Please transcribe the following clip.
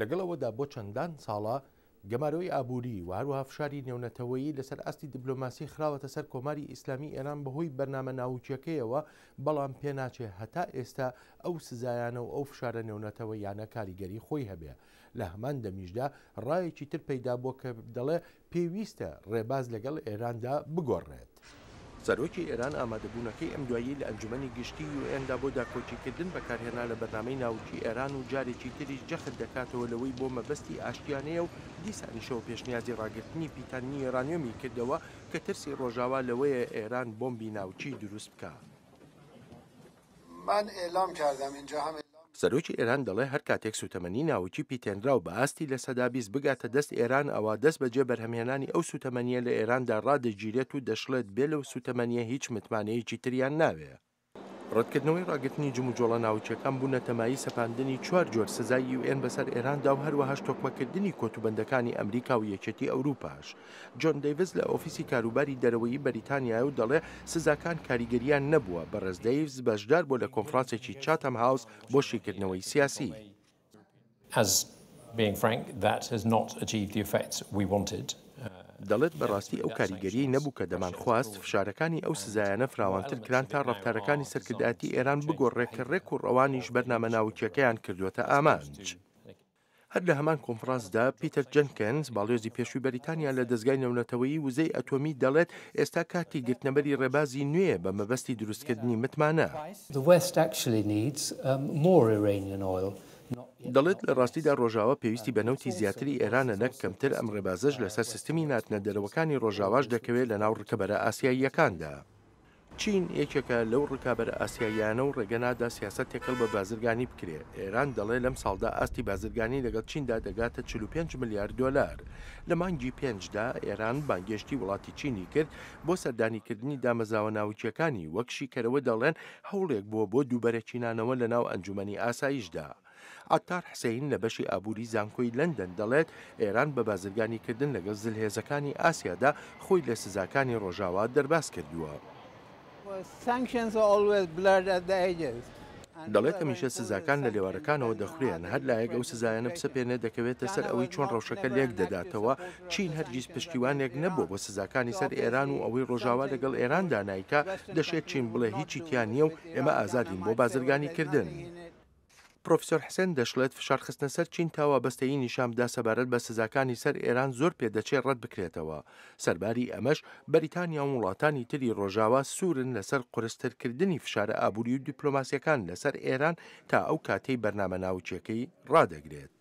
لەگەڵەوەدا بۆ چەندان ساڵە گەمارەوەی ئابووری و هەروها فشاری نێونەتەوەی لەسەر ئەستی دیبلۆماسی خراوەتە سەر کۆماری ئیسلامی ئێران بەهۆی بەرنامە ناوچەکەیەوە بەڵام پێناچێ هەتا ئێستا ئەو سزایانە و ئەو فشارە نێونەتەوە یانە کاریگەری خۆی هەبێ لە هەمان دەمیشدا ڕایەکی تر پەیدا بۆ کە دەڵێ پێویستە ڕێباز لەگەڵ ئێراندا بگۆڕێت. سەرۆکی ئێران ئامادەبوونەکەی ئەم دوایی لە ئەنجومی گشتی و ئەندا بۆ داکۆچیکردن بەکارهێنا لە بەنامەی ناوچی ئێران و جارێکی تریش جەخت دەکاتەوە لەوەی بۆ مەبەستی ئاشتیانەیە و دیسانیشەوە پێشنیازی ڕاگررتنی پیتانی ئێرانیۆمی کردەوە کە ترسی ڕۆژاوا لەوەیە ئێران بۆمبی ناوچی دروست بکە. من اعلام کردم اینجا هم سەرۆکی ئێران دەڵێ هەر کاتێک سوتەمەنی ناوکی پیتێنرا و بە ئاستی لە سەدابیست بگاتە دەست ئێران ئەوە دەست بەجێ بەرهەمێنانی ئەو سوتەمەنیە لە ئێراندا ڕادەگیرێت و دەشڵێت بێ لەو سوتەمەنیە هیچ متمانەیەکی تریان ناوێت. ڕەتکردنەوەی ڕاگرتنی جم و جۆڵە ناوچەکان بوونە تەمایی سەپاندنی چوار جۆر سزای یوN بەسەر ئێراندا و هەروەهاش تۆکمەکردنی کۆتوبندەکانی ئەمریکا و یەکەتی ئەوروپاش جۆن دەیڤز لە ئۆفیسی کاروباری دەرەوەی بەریتانیا و دەڵێ سزاکان کاریگەریان نەبووە بەڕز دەیڤز بەشدار بۆ لە کۆنفرانسێکی چاتەم هاوس بۆ شیکردنەوەی سیاسی. As being frank, that has not achieved the effects we wanted. دەڵێت بەڕاستی ئەو کاریگەری نەبوو کە دەمان خواست فشارەکانی ئەو سزایانە فراوانتر کران تا ڕفتارەکانی سەرکرداتی ئێران بگۆڕێککە ڕێک و ڕەوانیش بەرنامە ناوچەکەیان کردوەتە ئامانج. هەر لە هەمان کۆنفرانسدا پیتەر جنکنز باڵێزی پێشووی بەریتانیا لە دەستگای نەونەتەوەی وزەی ئەتۆمی دەڵێت ئێستا کاتی گرتنەبەری ڕێبازی نوێ بە مەبەستی دروستکردنی متمانە. The West actually needs um, more Iranian oil. دەڵێت لە ڕاستیدا ڕۆژاوا پێویستی بەنەوتی زیاتری ئێرانە نەک کەمتر ئەم ڕێبازەش لەسەر سیستمی ناتنە دەرەوەکانی ڕۆژاواش دەکەوێت لە ناو ڕکەبەرە ئاسیاییەکاندا. چین یەکێکە لەو ڕکابەرە ئاسیاییانە و ڕێگەنادا سیاست تێکەڵ بە بازرگانی بکرێت ئێران دەڵێ لەم ساڵدا ئاستی بازرگانی لەگەڵ چیندا دەگاتە 45 میلیارد دلار لە مانگی پێنجدا ئێران بانگشتی وڵاتی چینی کرد بۆ سەردانیکردنی دامەزاوە ناوچەکانی وەکشی کەرەوە دەڵێن هەوڵێک بووە بۆ دووبەرە چینانەوە لە ناو ئەنجومی ئاساییشدا ئاتار حسین لە بەشی ئابووری زانکۆی لندن دەڵێت ئێران بە بازرگانیکردن لەگەڵ زلهێزەکانی ئاسیادا خۆی لە سزاکانی ڕۆژاوا دەرباز کردووە. دەڵێت هەمیشە سزاکان لە لێوارەکانەوە دەخورێن هەر لایەک ئەو سزایانە پسەپێنە دەکەوێتە سەر ئەوەی چۆن ڕەوشەکە لێک دەداتەوە چین هەرگیز پشتیوانێک نەبوو بۆ سزاکانی سەر ئێران و ئەوەی ڕۆژاوا لەگەڵ ئێران دانایکە دەشێت چین بڵێ هیچی تیان نییە و ئێمە ئازادین بۆ بازرگانی کردن. پرۆفسۆر حسێن دەشڵێت فشارخستنە سەر چین تاوابەستەی نیشامدا سەبارەت بە سزاکانی سەر ئێران زۆر پێدەچێت ڕەت بکرێتەوە سەرباری ئەمەش بەریتانیا و وڵاتانی تری ڕۆژاوا سوورن لەسەر قرستترکردنی فشارە ئابووری و دیپلۆماسیەکان لەسەر ئێران تا ئەو کاتەی بەرنامە ناوچەکەی ڕدەگرێت.